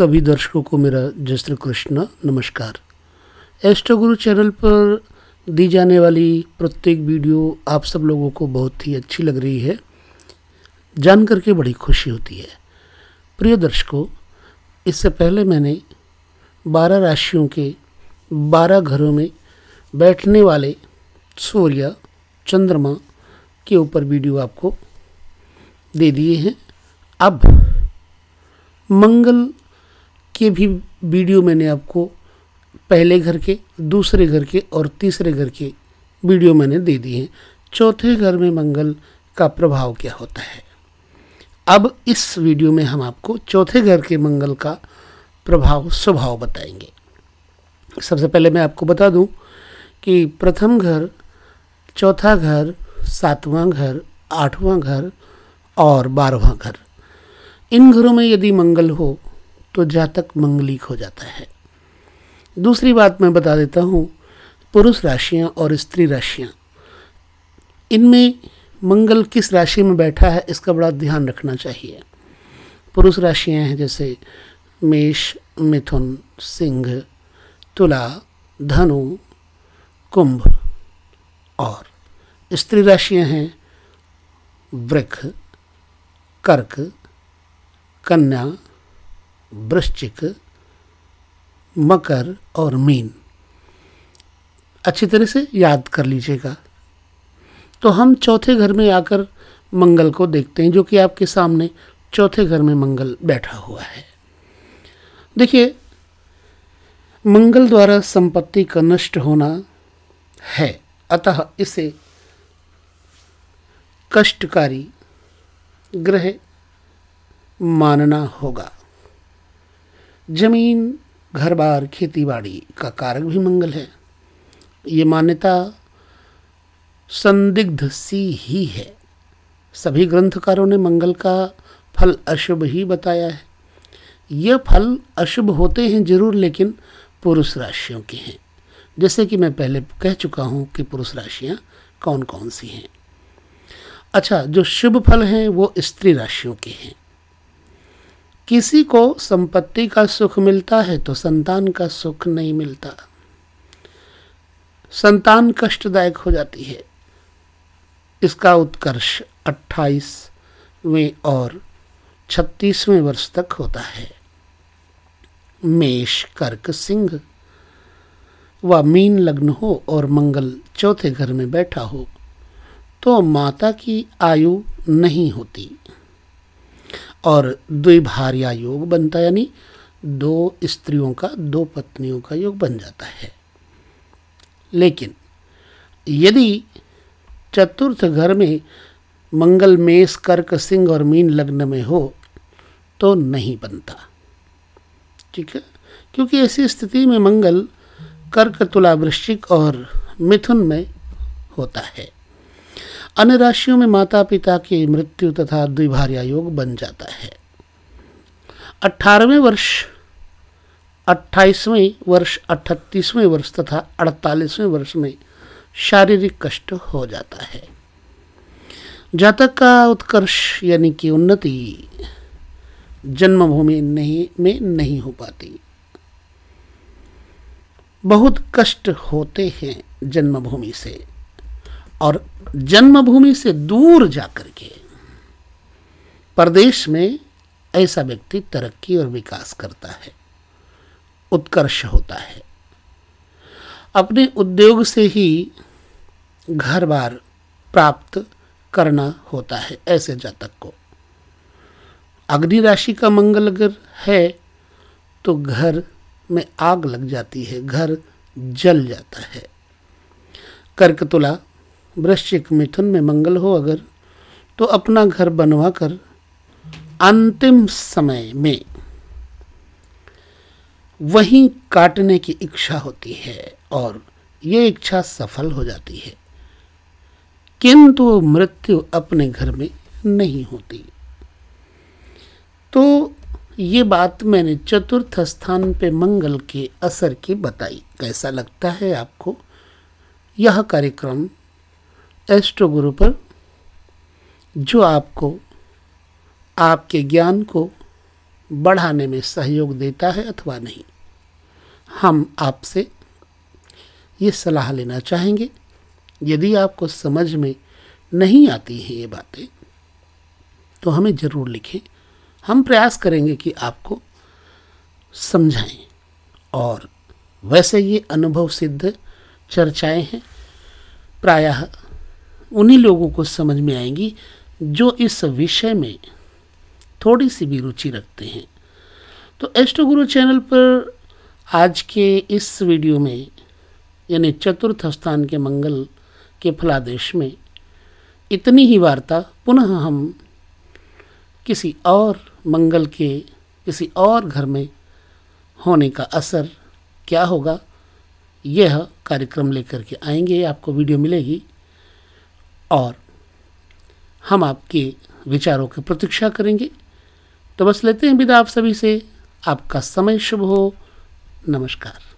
सभी दर्शकों को मेरा जय श्री कृष्ण नमस्कार एस्ट्रो गुरु चैनल पर दी जाने वाली प्रत्येक वीडियो आप सब लोगों को बहुत ही अच्छी लग रही है जान करके बड़ी खुशी होती है प्रिय दर्शकों इससे पहले मैंने बारह राशियों के बारह घरों में बैठने वाले सूर्य चंद्रमा के ऊपर वीडियो आपको दे दिए हैं अब मंगल के भी वीडियो मैंने आपको पहले घर के दूसरे घर के और तीसरे घर के वीडियो मैंने दे दिए हैं चौथे घर में मंगल का प्रभाव क्या होता है अब इस वीडियो में हम आपको चौथे घर के मंगल का प्रभाव स्वभाव बताएंगे सबसे पहले मैं आपको बता दूं कि प्रथम घर चौथा घर सातवां घर आठवां घर और बारहवां घर इन घरों में यदि मंगल हो तो जातक मंगलिक हो जाता है दूसरी बात मैं बता देता हूँ पुरुष राशियाँ और स्त्री राशियाँ इनमें मंगल किस राशि में बैठा है इसका बड़ा ध्यान रखना चाहिए पुरुष राशियाँ हैं जैसे मेष मिथुन सिंह तुला धनु कुंभ और स्त्री राशियाँ हैं वृक्ष कर्क कन्या वृश्चिक मकर और मीन अच्छी तरह से याद कर लीजिएगा तो हम चौथे घर में आकर मंगल को देखते हैं जो कि आपके सामने चौथे घर में मंगल बैठा हुआ है देखिए मंगल द्वारा संपत्ति का नष्ट होना है अतः इसे कष्टकारी ग्रह मानना होगा जमीन घर बार खेती बाड़ी का कारक भी मंगल है ये मान्यता संदिग्ध सी ही है सभी ग्रंथकारों ने मंगल का फल अशुभ ही बताया है यह फल अशुभ होते हैं जरूर लेकिन पुरुष राशियों के हैं जैसे कि मैं पहले कह चुका हूँ कि पुरुष राशियाँ कौन कौन सी हैं अच्छा जो शुभ फल हैं वो स्त्री राशियों के हैं किसी को संपत्ति का सुख मिलता है तो संतान का सुख नहीं मिलता संतान कष्टदायक हो जाती है इसका उत्कर्ष 28वें और 36वें वर्ष तक होता है मेष कर्क सिंह व मीन लग्न हो और मंगल चौथे घर में बैठा हो तो माता की आयु नहीं होती और द्विभार्या योग बनता है यानी दो स्त्रियों का दो पत्नियों का योग बन जाता है लेकिन यदि चतुर्थ घर में मंगल मेष कर्क सिंह और मीन लग्न में हो तो नहीं बनता ठीक है क्योंकि ऐसी स्थिति में मंगल कर्क तुला वृश्चिक और मिथुन में होता है अन्य राशियों में माता पिता की मृत्यु तथा द्विभार्य योग बन जाता है अठारहवें वर्ष अट्ठाईसवें वर्ष अठतीसवें वर्ष तथा अड़तालीसवें वर्ष में शारीरिक कष्ट हो जाता है जातक का उत्कर्ष यानी कि उन्नति जन्मभूमि नहीं में नहीं हो पाती बहुत कष्ट होते हैं जन्मभूमि से और जन्मभूमि से दूर जाकर के प्रदेश में ऐसा व्यक्ति तरक्की और विकास करता है उत्कर्ष होता है अपने उद्योग से ही घर बार प्राप्त करना होता है ऐसे जातक को अग्नि राशि का मंगल अगर है तो घर में आग लग जाती है घर जल जाता है कर्क तुला वृश्चिक मिथुन में मंगल हो अगर तो अपना घर बनवा कर अंतिम समय में वहीं काटने की इच्छा होती है और ये इच्छा सफल हो जाती है किंतु मृत्यु अपने घर में नहीं होती तो ये बात मैंने चतुर्थ स्थान पे मंगल के असर की बताई कैसा लगता है आपको यह कार्यक्रम एस्ट्रो गुरु पर जो आपको आपके ज्ञान को बढ़ाने में सहयोग देता है अथवा नहीं हम आपसे ये सलाह लेना चाहेंगे यदि आपको समझ में नहीं आती हैं ये बातें तो हमें ज़रूर लिखें हम प्रयास करेंगे कि आपको समझाएं और वैसे ये अनुभव सिद्ध चर्चाएं हैं प्रायः उन्हीं लोगों को समझ में आएंगी जो इस विषय में थोड़ी सी भी रुचि रखते हैं तो एस्ट्रो गुरु चैनल पर आज के इस वीडियो में यानी चतुर्थ स्थान के मंगल के फलादेश में इतनी ही वार्ता पुनः हम किसी और मंगल के किसी और घर में होने का असर क्या होगा यह कार्यक्रम लेकर के आएंगे आपको वीडियो मिलेगी और हम आपके विचारों की प्रतीक्षा करेंगे तो बस लेते हैं विदा आप सभी से आपका समय शुभ हो नमस्कार